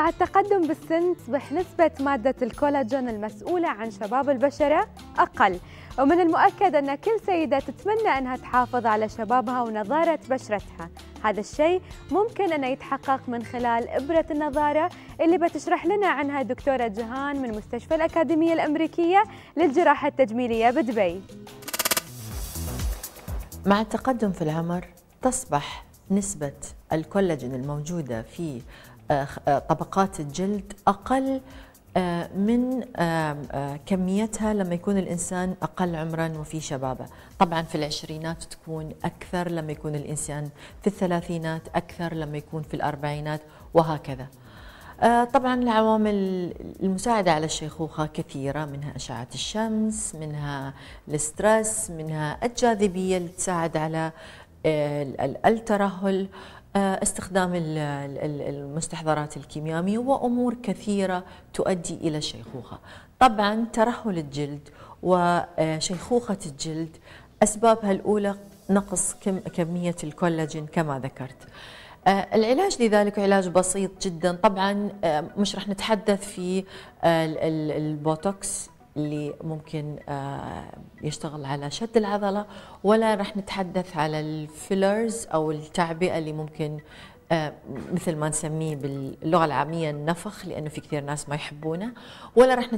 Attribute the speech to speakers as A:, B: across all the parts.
A: مع التقدم بالسن تصبح نسبة مادة الكولاجين المسؤولة عن شباب البشرة أقل ومن المؤكد أن كل سيدة تتمنى أنها تحافظ على شبابها ونظارة بشرتها هذا الشيء ممكن أنه يتحقق من خلال إبرة النظارة اللي بتشرح لنا عنها دكتورة جهان من مستشفى الأكاديمية الأمريكية للجراحة التجميلية بدبي مع التقدم في العمر تصبح نسبة الكولاجين الموجودة في آه، آه، طبقات الجلد اقل آه، من كميتها لما يكون الانسان اقل عمرا وفي شبابه، طبعا في العشرينات تكون اكثر لما يكون الانسان في الثلاثينات اكثر لما يكون في الاربعينات وهكذا. طبعا العوامل المساعدة على الشيخوخة كثيرة منها أشعة الشمس منها الاسترس، منها الجاذبية اللي تساعد على الترهل آه، استخدام المستحضرات الكيميائية وأمور كثيرة تؤدي إلى الشيخوخة طبعا ترهل الجلد وشيخوخة آه، الجلد أسبابها الأولى نقص كم كمية الكولاجين كما ذكرت آه، العلاج لذلك علاج بسيط جدا طبعا مش رح نتحدث في البوتوكس اللي ممكن آه، يشتغل على شد العضلة ولا رح نتحدث على الفيلرز أو التعبئة اللي ممكن آه، مثل ما نسميه باللغة العامية النفخ لأنه في كثير ناس ما يحبونه ولا رح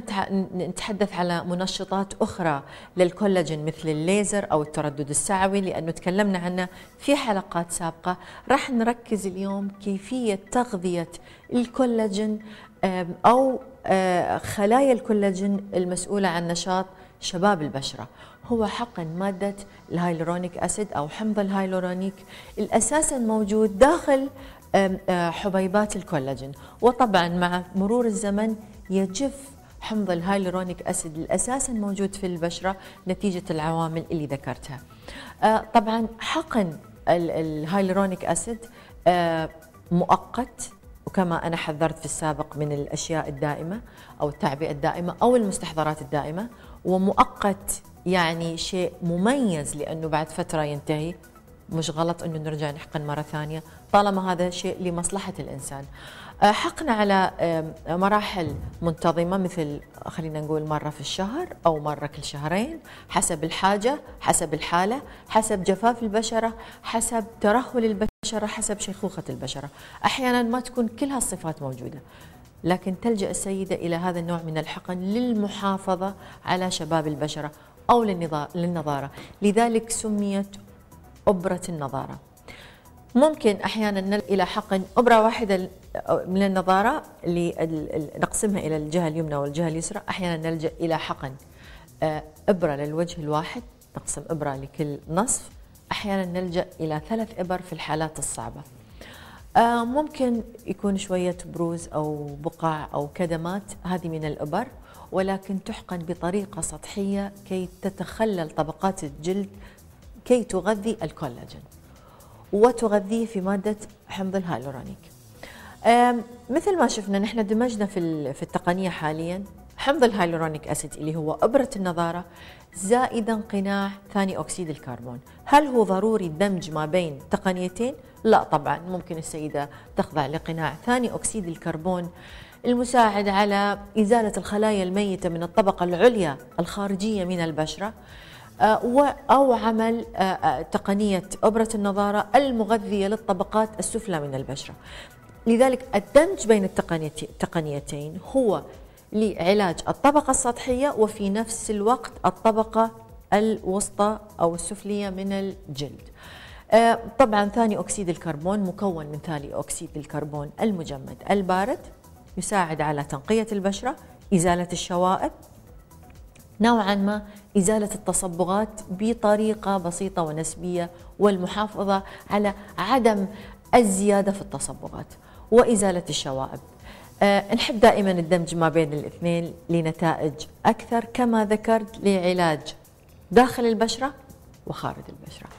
A: نتحدث على منشطات أخرى للكولاجين مثل الليزر أو التردد السعوي لأنه تكلمنا عنه في حلقات سابقة رح نركز اليوم كيفية تغذية الكولاجين أو آه، خلايا الكولاجين المسؤولة عن نشاط شباب البشرة هو حقا مادة الهايلورونيك أسيد أو حمض الهايلورونيك الأساسا موجود داخل آه، حبيبات الكولاجين وطبعا مع مرور الزمن يجف حمض الهايلورونيك أسيد الأساسا موجود في البشرة نتيجة العوامل اللي ذكرتها آه، طبعا حقن الهايلورونيك أسيد مؤقت وكما أنا حذرت في السابق من الأشياء الدائمة أو التعبئة الدائمة أو المستحضرات الدائمة ومؤقت يعني شيء مميز لأنه بعد فترة ينتهي مش غلط انه نرجع نحقن مره ثانيه طالما هذا شيء لمصلحه الانسان. آه، حقنا على مراحل منتظمه مثل خلينا نقول مره في الشهر او مره كل شهرين حسب الحاجه، حسب الحاله، حسب جفاف البشره، حسب ترهل البشره، حسب شيخوخه البشره. احيانا ما تكون كل هالصفات موجوده. لكن تلجا السيده الى هذا النوع من الحقن للمحافظه على شباب البشره او للنظاره لذلك سميت أبرة النظارة ممكن أحيانا نلجأ إلى حقن أبرة واحدة من النظارة نقسمها إلى الجهة اليمنى والجهة اليسرى أحيانا نلجأ إلى حقن آه، إبرة للوجه الواحد نقسم إبرة لكل نصف أحيانا نلجأ إلى ثلاث إبر في الحالات الصعبة آه، ممكن يكون شوية بروز أو بقع أو كدمات هذه من الإبر ولكن تحقن بطريقة سطحية كي تتخلل طبقات الجلد كي تغذي الكولاجين وتغذيه في مادة حمض الهالورونيك مثل ما شفنا نحن دمجنا في في التقنية حاليا حمض الهايلورونيك أسيد اللي هو أبرة النضارة زائدا قناع ثاني أكسيد الكربون هل هو ضروري الدمج ما بين تقنيتين؟ لا طبعا ممكن السيدة تخضع لقناع ثاني أكسيد الكربون المساعد على إزالة الخلايا الميتة من الطبقة العليا الخارجية من البشرة آه، أو عمل آه، آه، تقنية أبرة النظارة المغذية للطبقات السفلى من البشرة لذلك الدمج بين التقنيتين هو لعلاج الطبقة السطحية وفي نفس الوقت الطبقة الوسطى أو السفلية من الجلد طبعا ثاني أكسيد الكربون مكون من ثاني أكسيد الكربون المجمد البارد يساعد على تنقية البشرة إزالة الشوائب نوعا ما إزالة التصبغات بطريقة بسيطة ونسبية والمحافظة على عدم الزيادة في التصبغات وإزالة الشوائب أه نحب دائما الدمج ما بين الاثنين لنتائج أكثر كما ذكرت لعلاج داخل البشرة وخارج البشرة